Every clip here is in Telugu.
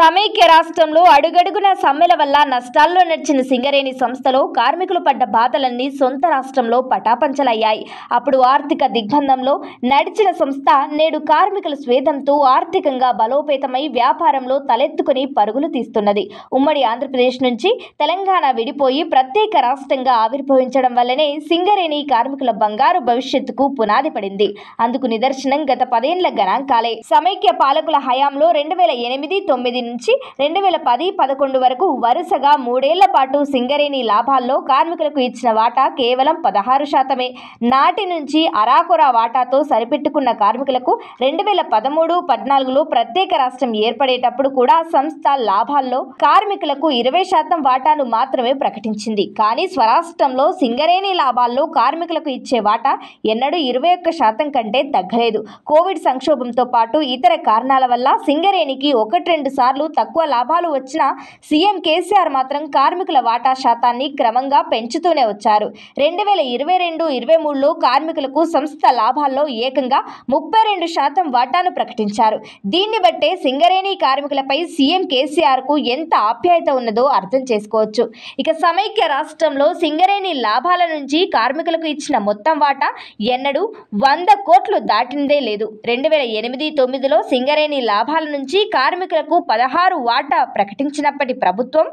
సమైక్య రాష్ట్రంలో అడుగడుగున సమ్మెల వల్ల నష్టాల్లో నడిచిన సింగరేణి సంస్థలో కార్మికులు పడ్డ బాధలన్నీ సొంత రాష్ట్రంలో పటాపంచలయ్యాయి అప్పుడు ఆర్థిక దిగ్బంధంలో నడిచిన సంస్థ నేడు కార్మికుల స్వేదంతో ఆర్థికంగా బలోపేతమై వ్యాపారంలో తలెత్తుకుని పరుగులు తీస్తున్నది ఉమ్మడి ఆంధ్రప్రదేశ్ నుంచి తెలంగాణ విడిపోయి ప్రత్యేక రాష్ట్రంగా ఆవిర్భవించడం వల్లనే సింగరేణి కార్మికుల బంగారు భవిష్యత్తుకు పునాది పడింది అందుకు నిదర్శనం గత పదేళ్ల గణాంకాలే సమైక్య పాలకుల హయాంలో రెండు వేల ఎనిమిది తొమ్మిది నుంచి రెండు వేల పది పదకొండు వరకు వరుసగా మూడేళ్ల పాటు సింగరేణి లాభాల్లో కార్మికులకు ఇచ్చిన వాటా కేవలం పదహారు శాతమే నాటి నుంచి అరాకొర వాటాతో సరిపెట్టుకున్న కార్మికులకు రెండు వేల పదమూడు పద్నాలుగులో ప్రత్యేక రాష్ట్రం ఏర్పడేటప్పుడు కూడా సంస్థ లాభాల్లో కార్మికులకు ఇరవై శాతం వాటాను మాత్రమే ప్రకటించింది కానీ స్వరాష్ట్రంలో సింగరేణి లాభాల్లో కార్మికులకు ఇచ్చే వాటా ఎన్నడూ ఇరవై ఒక్క శాతం కంటే తగ్గలేదు కోవిడ్ సంక్షోభంతో పాటు ఇతర కారణాల వల్ల సింగరేణికి ఒకటి రెండు సార్లు సార్లు తక్కువ లాభాలు వచ్చినా సీఎం కేసీఆర్ మాత్రం కార్మికుల వాటా శాతాన్ని క్రమంగా పెంచుతూనే వచ్చారు రెండు వేల ఇరవై రెండు ఇరవై మూడులో కార్మికులకు సంస్థ లాభాల్లో ఏకంగా ముప్పై రెండు శాతం వాటాను ప్రకటించారు దీన్ని బట్టే సింగరేణి కార్మికులపై సీఎం కేసీఆర్కు ఎంత ఆప్యాయత ఉన్నదో అర్థం చేసుకోవచ్చు ఇక సమైక్య రాష్ట్రంలో సింగరేణి లాభాల నుంచి కార్మికులకు ఇచ్చిన మొత్తం వాటా ఎన్నడూ వంద కోట్లు దాటిందే లేదు రెండు వేల ఎనిమిది తొమ్మిదిలో సింగరేణి లాభాల నుంచి కార్మికులకు పద పదహారు వాటా ప్రకటించినప్పటి ప్రభుత్వం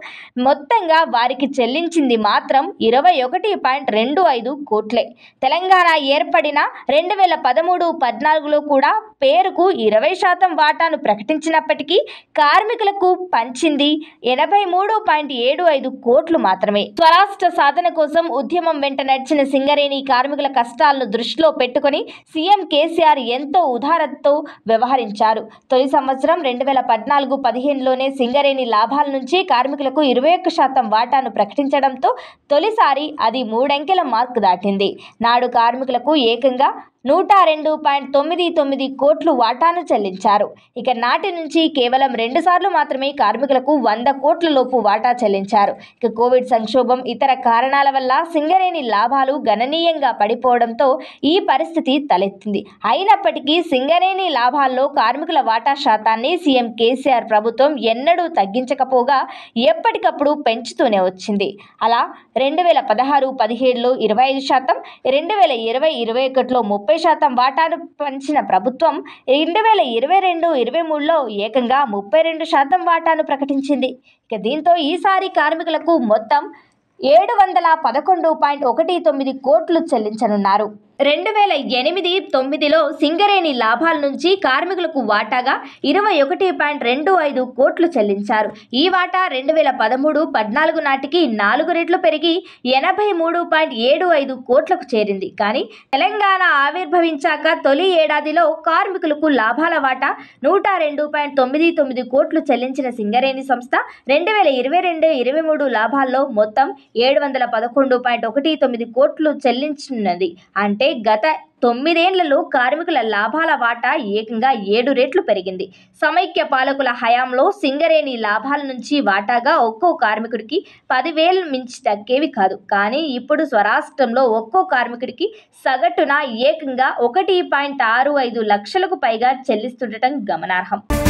మొత్తంగా వారికి చెల్లించింది మాత్రం ఇరవై ఒకటి పాయింట్ రెండు ఐదు కోట్లే తెలంగాణ ఏర్పడిన రెండు వేల పదమూడు పద్నాలుగులో కూడా పేరుకు ఇరవై శాతం వాటాను ప్రకటించినప్పటికీ కార్మికులకు పంచింది ఎనభై మూడు పాయింట్ ఏడు ఐదు కోట్లు మాత్రమే స్వరాష్ట్ర సాధన కోసం ఉద్యమం వెంట నడిచిన సింగరేణి కార్మికుల కష్టాలను దృష్టిలో పెట్టుకుని సీఎం కేసీఆర్ ఎంతో ఉదారతతో వ్యవహరించారు తొలి సంవత్సరం రెండు వేల పద్నాలుగు పదిహేనులోనే సింగరేణి లాభాల నుంచి కార్మికులకు ఇరవై ఒక్క శాతం వాటాను ప్రకటించడంతో తొలిసారి అది మూడంకెల మార్క్ దాటింది నాడు కార్మికులకు ఏకంగా నూట రెండు పాయింట్ తొమ్మిది తొమ్మిది కోట్లు వాటాను చెల్లించారు ఇక నాటి నుంచి కేవలం రెండు సార్లు మాత్రమే కార్మికులకు వంద కోట్ల లోపు వాటా చెల్లించారు ఇక కోవిడ్ సంక్షోభం ఇతర కారణాల వల్ల సింగరేణి లాభాలు గణనీయంగా పడిపోవడంతో ఈ పరిస్థితి తలెత్తింది అయినప్పటికీ సింగరేణి లాభాల్లో కార్మికుల వాటా శాతాన్ని సీఎం కేసీఆర్ ప్రభుత్వం ఎన్నడూ తగ్గించకపోగా ఎప్పటికప్పుడు పెంచుతూనే వచ్చింది అలా రెండు వేల పదహారు పదిహేడులో ఇరవై ఐదు శాతం రెండు వేల ఇరవై ఇరవై ఒకటిలో ముప్పై ఇరవై శాతం వాటాను పంచిన ప్రభుత్వం రెండు వేల ఇరవై రెండు ఇరవై మూడులో ఏకంగా ముప్పై రెండు శాతం వాటాను ప్రకటించింది ఇక దీంతో ఈసారి కార్మికులకు మొత్తం ఏడు వందల పదకొండు పాయింట్ ఒకటి తొమ్మిది కోట్లు చెల్లించనున్నారు రెండు వేల ఎనిమిది తొమ్మిదిలో సింగరేణి లాభాల నుంచి కార్మికులకు వాటాగా ఇరవై ఒకటి పాయింట్ రెండు ఐదు కోట్లు చెల్లించారు ఈ వాటా రెండు వేల పదమూడు పద్నాలుగు నాటికి నాలుగు రెట్లు పెరిగి ఎనభై మూడు పాయింట్ ఏడు ఐదు కోట్లకు చేరింది కానీ తెలంగాణ ఆవిర్భవించాక తొలి ఏడాదిలో కార్మికులకు లాభాల వాటా నూట రెండు పాయింట్ తొమ్మిది తొమ్మిది కోట్లు చెల్లించిన సింగరేణి సంస్థ రెండు వేల ఇరవై రెండు ఇరవై మూడు లాభాల్లో మొత్తం ఏడు వందల పదకొండు పాయింట్ ఒకటి తొమ్మిది కోట్లు చెల్లించినది అంటే అంటే గత తొమ్మిదేండ్లలో కార్మికుల లాభాల వాటా ఏకంగా ఏడు రెట్లు పెరిగింది సమైక్య పాలకుల హయాంలో సింగరేణి లాభాల నుంచి వాటాగా ఒక్కో కార్మికుడికి పదివేలు మించి తగ్గేవి కాదు కానీ ఇప్పుడు స్వరాష్ట్రంలో ఒక్కో కార్మికుడికి సగటున ఏకంగా ఒకటి పాయింట్ ఆరు ఐదు లక్షలకు పైగా చెల్లిస్తుండటం గమనార్హం